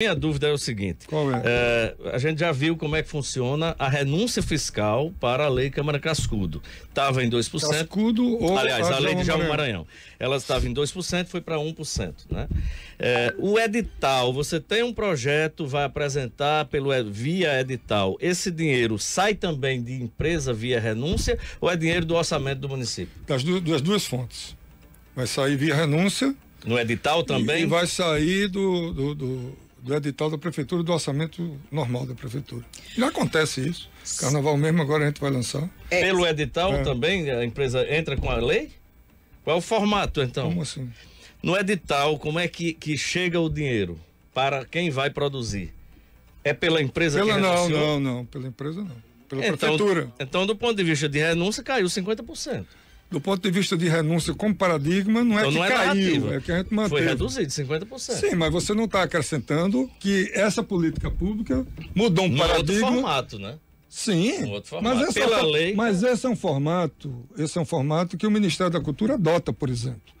Minha dúvida é o seguinte: é? É, a gente já viu como é que funciona a renúncia fiscal para a lei Câmara Cascudo. Estava em 2%. Cascudo ou Aliás, a lei de Jalma Maranhão. Ela estava em 2%, foi para 1%. Né? É, o edital: você tem um projeto, vai apresentar pelo, eh, via edital. Esse dinheiro sai também de empresa via renúncia ou é dinheiro do orçamento do município? Das duas, das duas fontes. Vai sair via renúncia. No edital também? E, vai sair do, do, do do edital da prefeitura, do orçamento normal da prefeitura. Já acontece isso. Carnaval mesmo, agora a gente vai lançar. É. Pelo edital é. também, a empresa entra com a lei? Qual é o formato, então? Como assim? No edital, como é que, que chega o dinheiro para quem vai produzir? É pela empresa pela, que renunciou? Não, não, não. Pela empresa, não. Pela então, prefeitura. Então, do ponto de vista de renúncia, caiu 50% do ponto de vista de renúncia como paradigma, não é então é que não é caiu, narrativa. é que a gente manteve. Foi reduzido de 50%. Sim, mas você não está acrescentando que essa política pública mudou um no paradigma. Outro formato, né? Sim, um outro formato. mas, essa é Pela lei, mas né? esse é um formato, esse é um formato que o Ministério da Cultura adota, por exemplo.